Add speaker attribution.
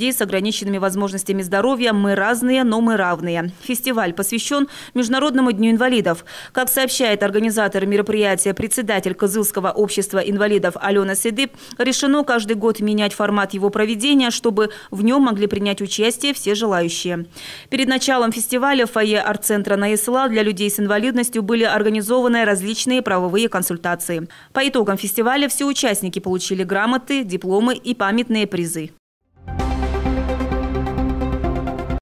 Speaker 1: Людей с ограниченными возможностями здоровья мы разные, но мы равные. Фестиваль посвящен Международному дню инвалидов. Как сообщает организатор мероприятия, председатель Кызылского общества инвалидов Алена Седып, решено каждый год менять формат его проведения, чтобы в нем могли принять участие все желающие. Перед началом фестиваля в фойе арт-центра НАИСЛА для людей с инвалидностью были организованы различные правовые консультации. По итогам фестиваля все участники получили грамоты, дипломы и памятные призы.